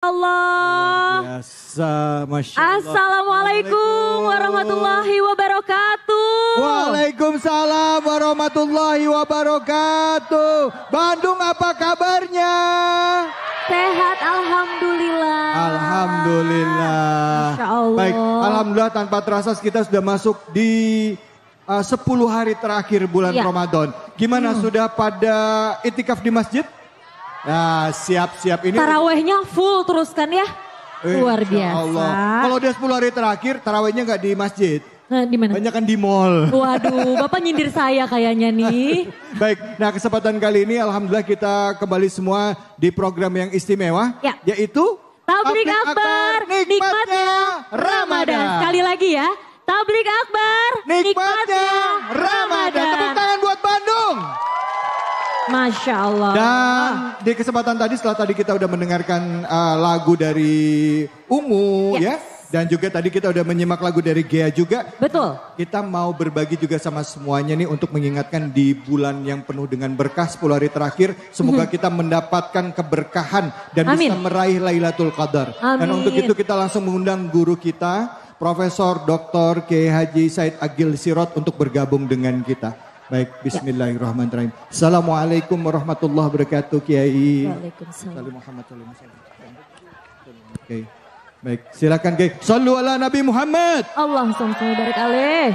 Allah. Biasa, Masya Assalamualaikum warahmatullahi wabarakatuh. Waalaikumsalam warahmatullahi wabarakatuh. Bandung apa kabarnya? Sehat alhamdulillah. Alhamdulillah. Allah. Baik, alhamdulillah tanpa terasa kita sudah masuk di eh, uh, 10 hari terakhir bulan ya. Ramadan. Gimana hmm. sudah pada itikaf di masjid? Nah, siap-siap ini. Tarawehnya full terus kan ya? Eh, Luar biasa. Allah. Kalau udah 10 hari terakhir, tarawehnya nggak di masjid. Nah, di mana? Banyak kan di mall. Waduh, Bapak nyindir saya kayaknya nih. Baik, nah kesempatan kali ini alhamdulillah kita kembali semua di program yang istimewa ya. yaitu Tablik Akbar, Akbar nikmatnya, nikmatnya Ramadan. Sekali lagi ya, Tablik Akbar, nikmatnya, nikmatnya Ramadan. Ramadan. Masya Allah. Dan di kesempatan tadi setelah tadi kita udah mendengarkan uh, lagu dari Ungu ya. yes. ya. Dan juga tadi kita udah menyimak lagu dari Gea juga. Betul. Kita mau berbagi juga sama semuanya nih untuk mengingatkan di bulan yang penuh dengan berkah 10 hari terakhir. Semoga mm -hmm. kita mendapatkan keberkahan dan Amin. bisa meraih Lailatul Qadar. Amin. Dan untuk itu kita langsung mengundang guru kita Profesor Dr. K. Haji Said Agil Sirot untuk bergabung dengan kita. Baik, bismillahirrahmanirrahim. Assalamualaikum warahmatullahi wabarakatuh, Kiai. Waalaikumsalam. Salam Okay. Baik, silakan Kiai. Sallu ala Nabi Muhammad. Allah sallallahu barik alaih.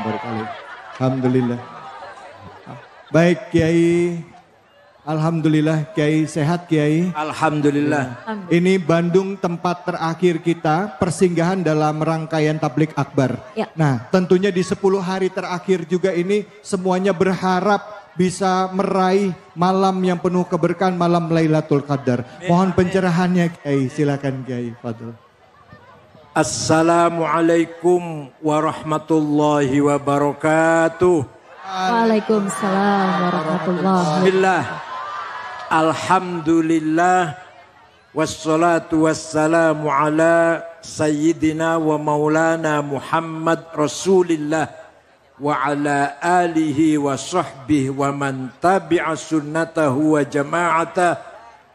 Barik alaih. Alhamdulillah. Baik, Kiai. Alhamdulillah Kiai sehat Kiai. Alhamdulillah. Ini Bandung tempat terakhir kita persinggahan dalam rangkaian tablik akbar. Ya. Nah, tentunya di 10 hari terakhir juga ini semuanya berharap bisa meraih malam yang penuh keberkahan malam Lailatul Qadar. Mohon pencerahannya Kiai, silakan Kiai Fadl. Assalamualaikum warahmatullahi wabarakatuh. Waalaikumsalam warahmatullahi wabarakatuh. Alhamdulillah wassalatu wassalamu ala sayyidina wa maulana Muhammad Rasulillah wa ala alihi wa sahbihi wa man tabi'a sunnatahu wa jama'ata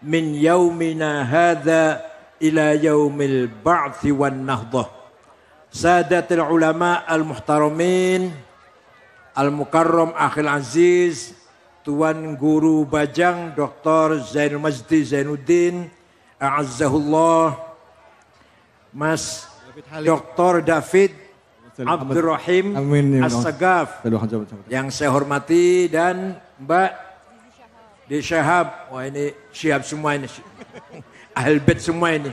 min yaumina hadha ila yaumil ba'thi wa nahdah Sadatil ulama al muhtaramin al mukarram akhil aziz Tuan Guru Bajang Dr. Zainul Majdi Zainuddin A'azzahullah Mas Dr. David Abdul Rahim ya As-Sagaf yang saya hormati dan Mbak Syahab, Wah ini Syihab semua ini. Ahlbet semua ini.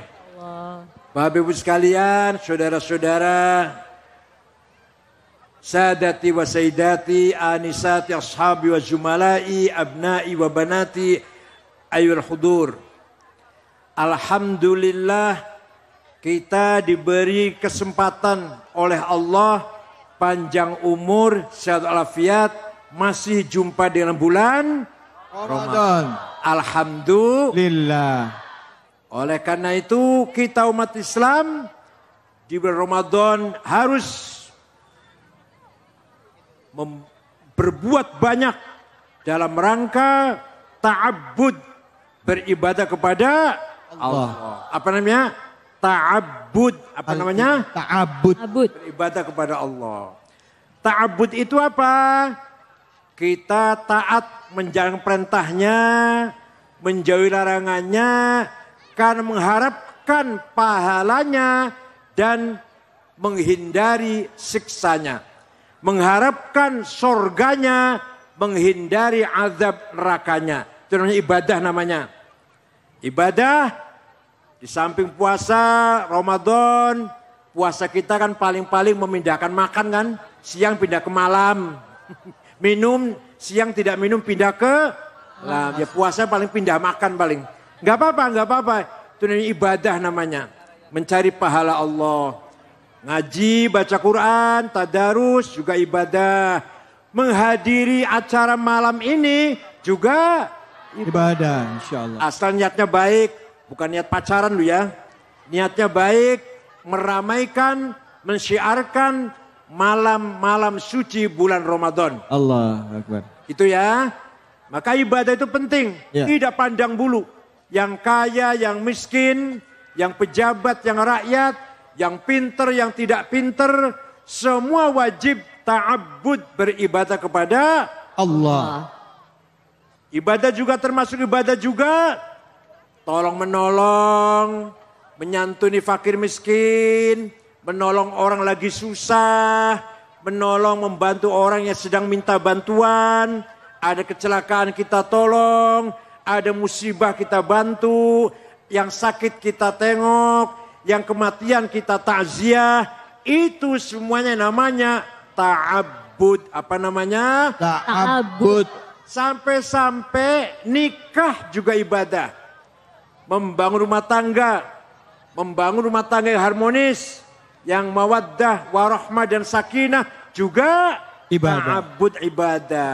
Bapak Ibu sekalian, saudara-saudara, sadati wa sayyidati anisati ashabi wa jumalai abnai wa banati ayul hudur Alhamdulillah kita diberi kesempatan oleh Allah panjang umur sehat alafiat masih jumpa dengan bulan Ramadan. Alhamdulillah. Oleh karena itu kita umat Islam di bulan Ramadan harus berbuat banyak dalam rangka ta'abbud beribadah kepada Allah. Allah. Apa namanya? Ta'abbud. Apa Al namanya? Ta'abbud. Beribadah kepada Allah. Ta'abbud itu apa? Kita taat menjalankan perintahnya, menjauhi larangannya, karena mengharapkan pahalanya dan menghindari siksanya mengharapkan sorganya, menghindari azab nerakanya. Itu namanya ibadah namanya. Ibadah di samping puasa, Ramadan, puasa kita kan paling-paling memindahkan makan kan. Siang pindah ke malam. Minum, siang tidak minum pindah ke lah Ya puasa paling pindah makan paling. Gak apa-apa, gak apa-apa. Itu namanya ibadah namanya. Mencari pahala Allah. Ngaji, baca Quran, tadarus juga ibadah. Menghadiri acara malam ini juga ibadah insya Allah. Asal niatnya baik, bukan niat pacaran lu ya. Niatnya baik, meramaikan, mensiarkan malam-malam suci bulan Ramadan. Allah Akbar. Itu ya. Maka ibadah itu penting. Ya. Tidak pandang bulu. Yang kaya, yang miskin, yang pejabat, yang rakyat, yang pinter, yang tidak pinter, semua wajib ta'abbud beribadah kepada Allah. Ibadah juga termasuk ibadah juga tolong menolong, menyantuni fakir miskin, menolong orang lagi susah, menolong membantu orang yang sedang minta bantuan, ada kecelakaan kita tolong, ada musibah kita bantu, yang sakit kita tengok, yang kematian kita takziah, itu semuanya namanya ta'abbud. Apa namanya? Ta'abbud. Sampai-sampai nikah juga ibadah. Membangun rumah tangga, membangun rumah tangga yang harmonis, yang mawaddah, warahmah dan sakinah juga ibadah. Ta'abbud ibadah.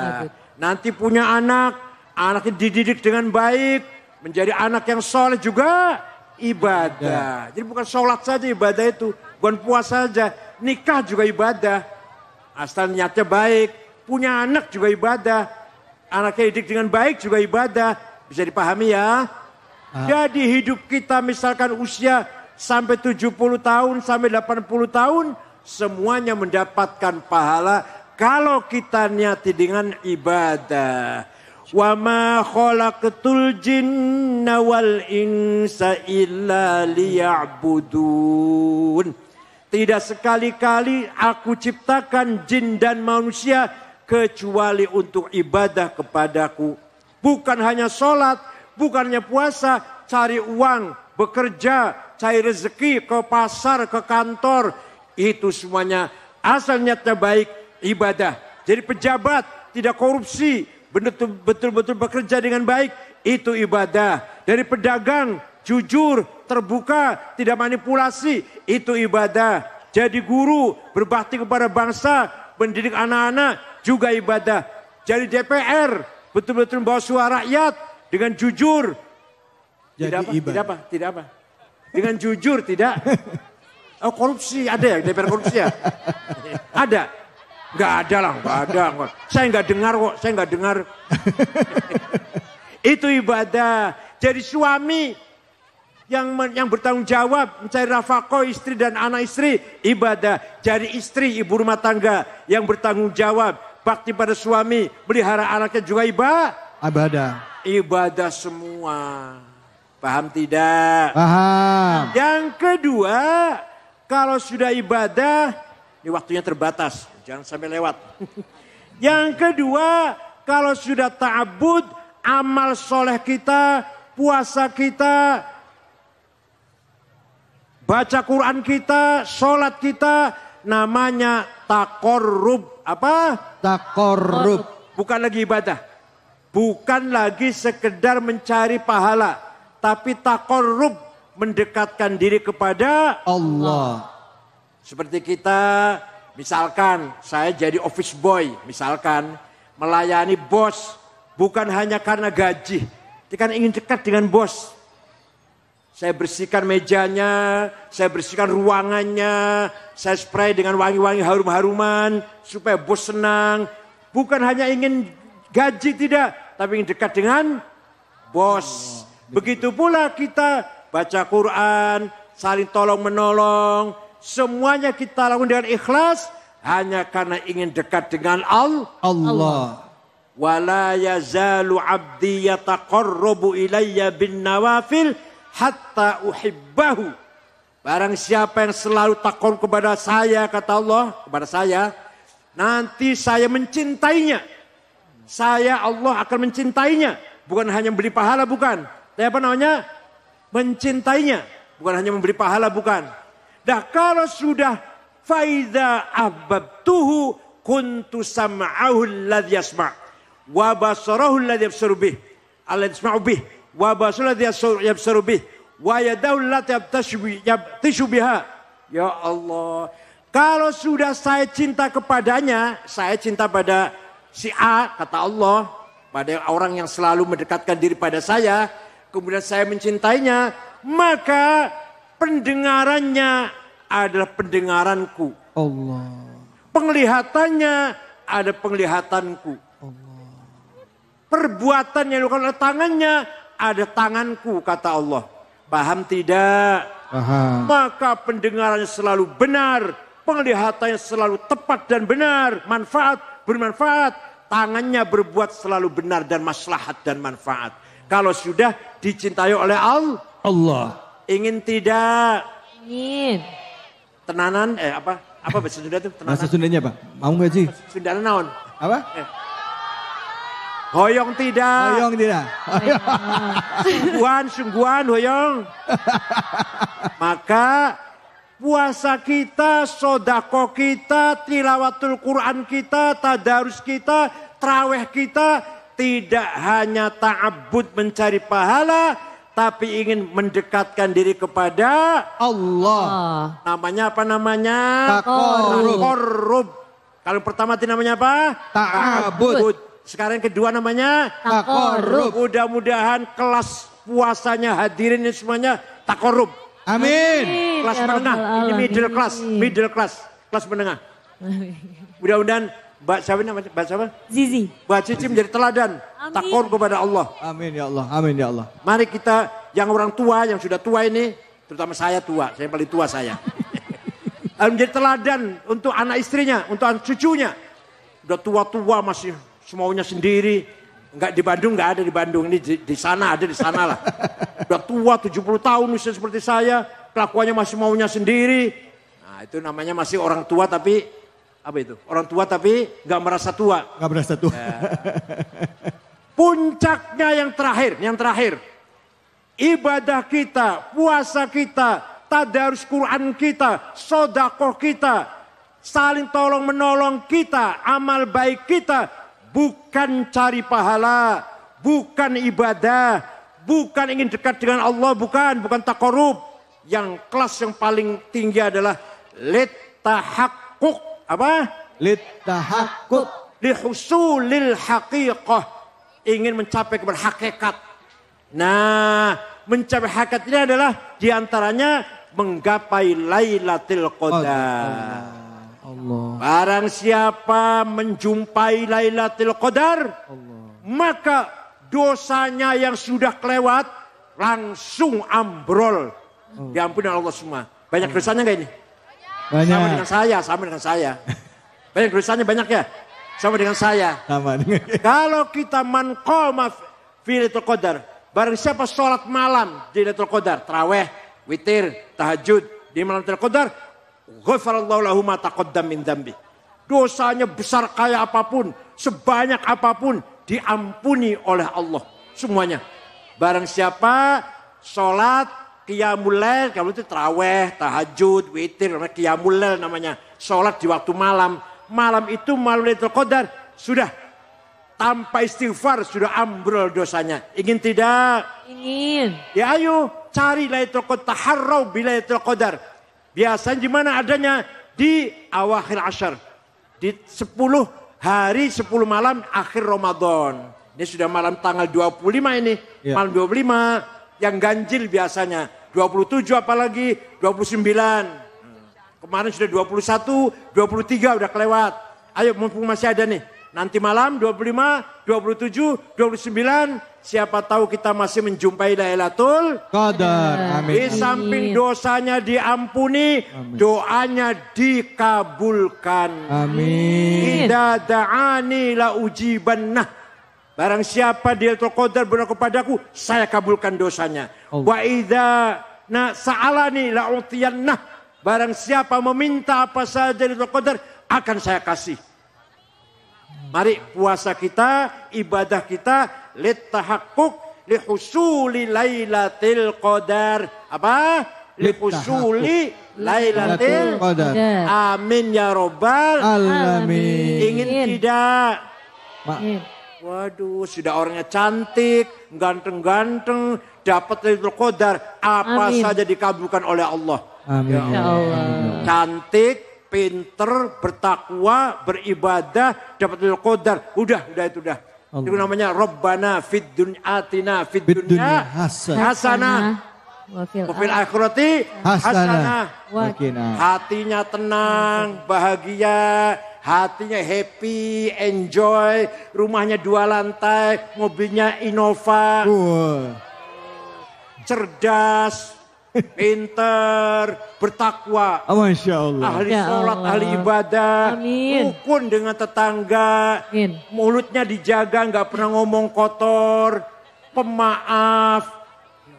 Nanti punya anak, anaknya dididik dengan baik, menjadi anak yang soleh juga ibadah. Jadi bukan sholat saja ibadah itu, bukan puasa saja, nikah juga ibadah. Asal niatnya baik, punya anak juga ibadah, anaknya hidup dengan baik juga ibadah. Bisa dipahami ya? Ah. Jadi hidup kita misalkan usia sampai 70 tahun, sampai 80 tahun, semuanya mendapatkan pahala kalau kita niati dengan ibadah. Wa ma khalaqtul jinna wal insa illa liya'budun. Tidak sekali-kali aku ciptakan jin dan manusia kecuali untuk ibadah kepadaku. Bukan hanya sholat, bukannya puasa, cari uang, bekerja, cari rezeki, ke pasar, ke kantor. Itu semuanya asalnya terbaik ibadah. Jadi pejabat, tidak korupsi, betul-betul bekerja dengan baik, itu ibadah. Dari pedagang, jujur, terbuka, tidak manipulasi, itu ibadah. Jadi guru, berbakti kepada bangsa, mendidik anak-anak, juga ibadah. Jadi DPR, betul-betul membawa suara rakyat dengan jujur. Jadi tidak apa, ibadah. tidak apa, tidak apa. Dengan jujur tidak. Oh korupsi ada ya DPR korupsi ya? ada. Nggak ada lah, nggak ada. Saya nggak dengar kok, saya nggak dengar. itu ibadah. Jadi suami yang yang bertanggung jawab mencari nafkah istri dan anak istri ibadah. Jadi istri ibu rumah tangga yang bertanggung jawab bakti pada suami, pelihara anaknya juga ibadah. Ibadah. Ibadah semua. Paham tidak? Paham. Yang kedua, kalau sudah ibadah, ini waktunya terbatas jangan sampai lewat. Yang kedua, kalau sudah ta'abud, amal soleh kita, puasa kita, baca Quran kita, sholat kita, namanya takorub. Apa? Takorub. Bukan lagi ibadah. Bukan lagi sekedar mencari pahala. Tapi takorub mendekatkan diri kepada Allah. Seperti kita Misalkan saya jadi office boy, misalkan melayani bos bukan hanya karena gaji, kan ingin dekat dengan bos. Saya bersihkan mejanya, saya bersihkan ruangannya, saya spray dengan wangi-wangi harum-haruman supaya bos senang. Bukan hanya ingin gaji tidak, tapi ingin dekat dengan bos. Oh, Begitu pula kita baca Quran, saling tolong menolong, semuanya kita lakukan dengan ikhlas hanya karena ingin dekat dengan Allah. Allah. Wala yazalu abdi yataqarrabu ilayya bin nawafil hatta uhibbahu. Barang siapa yang selalu takon kepada saya kata Allah, kepada saya, nanti saya mencintainya. Saya Allah akan mencintainya, bukan hanya memberi pahala bukan. Tapi apa namanya? Mencintainya, bukan hanya memberi pahala bukan Dah kalau sudah faida ahbabtuhu kuntu sam'ahu alladhi yasma' wa basarahu alladhi yabsaru bih alladhi yasma'u bih wa basarahu yabsaru bih wa yadahu biha ya Allah kalau sudah saya cinta kepadanya saya cinta pada si A kata Allah pada orang yang selalu mendekatkan diri pada saya kemudian saya mencintainya maka Pendengarannya adalah pendengaranku. Allah. Penglihatannya ada penglihatanku. Allah. Perbuatan yang dilakukan oleh tangannya ada tanganku kata Allah. Paham tidak? Paham. Maka pendengarannya selalu benar, penglihatannya selalu tepat dan benar, manfaat, bermanfaat. Tangannya berbuat selalu benar dan maslahat dan manfaat. Kalau sudah dicintai oleh Allah. Allah. Ingin tidak? Ingin. Tenanan eh apa? Apa bahasa Sunda itu Tenanan. Bahasa Sundanya apa? Mau nggak sih? Sunda naon. Apa? Eh. Hoyong tidak. Hoyong tidak. sungguhan, sungguhan, hoyong. Maka puasa kita, sodako kita, tilawatul Quran kita, tadarus kita, traweh kita, tidak hanya ta'abud mencari pahala, tapi ingin mendekatkan diri kepada Allah. Ah. Namanya apa namanya? Takorub. Kalau pertama tadi namanya apa? Ta'abud. Sekarang kedua namanya? Takorub. Mudah-mudahan kelas puasanya hadirin ini semuanya takorub. Amin. Amin. Kelas ya menengah, ini middle class, middle class, kelas menengah. Mudah-mudahan Mbak siapa namanya? Mbak siapa? Zizi. Mbak Cici menjadi teladan. Amin. Takon kepada Allah. Amin ya Allah. Amin ya Allah. Mari kita yang orang tua, yang sudah tua ini, terutama saya tua, saya paling tua saya. menjadi teladan untuk anak istrinya, untuk anak cucunya. Udah tua-tua masih semaunya sendiri. Enggak di Bandung, enggak ada di Bandung. Ini di, di sana ada, di sana lah. Udah tua 70 tahun usia seperti saya. Kelakuannya masih maunya sendiri. Nah itu namanya masih orang tua tapi apa itu? Orang tua tapi nggak merasa tua. Nggak merasa tua. Ya. Puncaknya yang terakhir, yang terakhir. Ibadah kita, puasa kita, tadarus Quran kita, sodakoh kita, saling tolong menolong kita, amal baik kita, bukan cari pahala, bukan ibadah, bukan ingin dekat dengan Allah, bukan, bukan korup. Yang kelas yang paling tinggi adalah lit apa? Lit tahakkuk lihusulil haqiqah ingin mencapai kepada hakikat. Nah, mencapai hakikat ini adalah diantaranya menggapai Lailatul Qadar. Barang siapa menjumpai Lailatul Qadar, maka dosanya yang sudah kelewat langsung ambrol. Oh. Diampuni ya ya Allah semua. Banyak oh. dosanya enggak ini? Banyak. Sama dengan saya, sama dengan saya. Banyak dosanya banyak ya? Sama dengan saya. Sama dengan. Kalau kita mankoma fi Lailatul Qadar, barang siapa sholat malam di Lailatul Qadar, traweh, witir, tahajud di malam Lailatul Qadar, ghafarallahu lahu ma taqaddam min Dosanya besar kaya apapun, sebanyak apapun diampuni oleh Allah semuanya. Barang siapa sholat kiamulail kalau itu traweh, tahajud, witir, namanya namanya. Sholat di waktu malam, malam itu malam Lailatul Qadar sudah tanpa istighfar sudah ambrol dosanya. Ingin tidak? Ingin. Ya ayo cari Lailatul Qadar, taharrau bi Lailatul Qadar. Biasanya di mana adanya? Di awakhir asyar. Di 10 hari 10 malam akhir Ramadan. Ini sudah malam tanggal 25 ini. Ya. Malam 25 yang ganjil biasanya. 27 apalagi 29. Kemarin sudah 21, 23 udah kelewat. Ayo mumpung masih ada nih. Nanti malam 25, 27, 29 siapa tahu kita masih menjumpai Lailatul Qadar. Amin. Di samping dosanya diampuni, Amin. doanya dikabulkan. Amin. Ida da'ani la ujibannah. Barang siapa dia Lailatul Qadar berdoa kepadaku, saya kabulkan dosanya. Oh. Wa idza na sa'alani la nah. Barang siapa meminta apa saja di Qadar akan saya kasih. Mari puasa kita, ibadah kita litahakkuk lihusuli lailatil qadar. Apa? Lihusuli lailatil qadar. Amin ya robbal alamin. Ingin tidak? Iya. Waduh, sudah orangnya cantik, ganteng-ganteng, dapat Lailatul Qadar, apa Amin. saja dikabulkan oleh Allah. Ya ya Amin. Ya Allah. Cantik, pinter, bertakwa, beribadah, dapat ilmu qadar. Udah, udah itu udah. Itu namanya robbana fit dunya atina fit dunya hasanah. hasanah. Wafil akhirati hasanah. Nah. Hatinya tenang, bahagia, hatinya happy, enjoy, rumahnya dua lantai, mobilnya Innova. Cerdas, pinter, bertakwa. Oh, Masya Allah. Ahli ya sholat, Allah. ahli ibadah. Amin. Rukun dengan tetangga. Amin. Mulutnya dijaga, nggak pernah ngomong kotor. Pemaaf.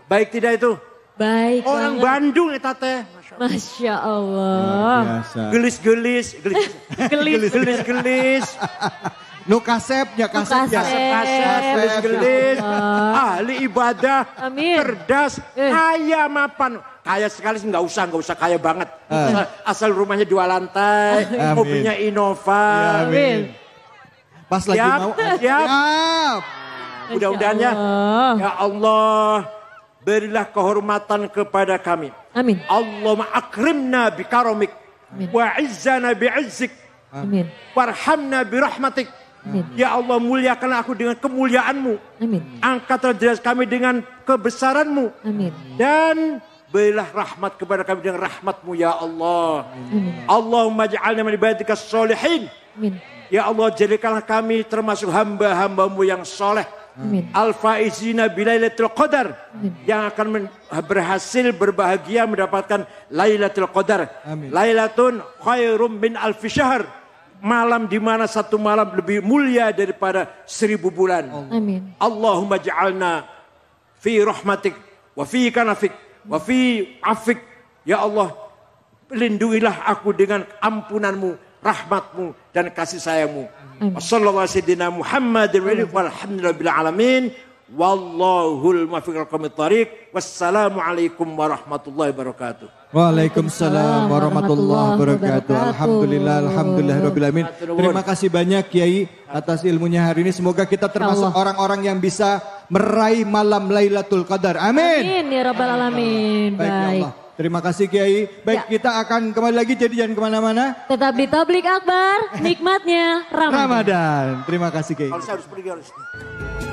Baik tidak itu? Baik. Orang banget. Bandung ya Tete. Masya Allah. gelis Gelis-gelis. Gelis-gelis. Nu kasepnya, ya Kasep, gelis, oh. ahli ibadah, Amin. cerdas, eh. kaya mapan. Kaya sekali sih nggak usah, nggak usah kaya banget. Eh. Asal rumahnya dua lantai, oh, iya. Amin. mobilnya Innova. Ya, amin. Pas lagi siap, mau, siap. siap. Mudah-mudahan ya, ya Allah berilah kehormatan kepada kami. Amin. Allahumma akrimna bi karamik. Wa izzana bi izzik. Amin. Warhamna bi rahmatik. Amin. Ya Allah muliakan aku dengan kemuliaanmu. Amin. Angkatlah derajat kami dengan kebesaranmu. Amin. Dan berilah rahmat kepada kami dengan rahmatmu ya Allah. Allahumma ja'alna min ibadika sholihin. Amin. Ya Allah jadikanlah kami termasuk hamba-hambamu yang soleh. Amin. al izina bilailatul qadar Amin. yang akan berhasil berbahagia mendapatkan lailatul qadar. Lailatun khairum min alfi syahr malam di mana satu malam lebih mulia daripada seribu bulan. Amin. Allahumma ja'alna fi rahmatik wa fi kanafik wa fi afik. Ya Allah, lindungilah aku dengan ampunanmu, rahmatmu dan kasih sayangmu. Wassalamualaikum warahmatullahi wabarakatuh. Wallahul muwaffiq ila Wassalamualaikum warahmatullahi wabarakatuh. Waalaikumsalam warahmatullahi wabarakatuh. Alhamdulillah, alhamdulillah rabbil alamin. Terima kasih banyak Kiai atas ilmunya hari ini. Semoga kita termasuk orang-orang yang bisa meraih malam Lailatul Qadar. Amin. Amin ya rabbal alamin. Ya Baik. Baik. Allah. Terima kasih Kiai. Baik, ya. kita akan kembali lagi jadi jangan kemana-mana. Tetap di Tablik Akbar, nikmatnya Ramadan. Ramadan. Terima kasih Kiai. Harus harus pergi harus.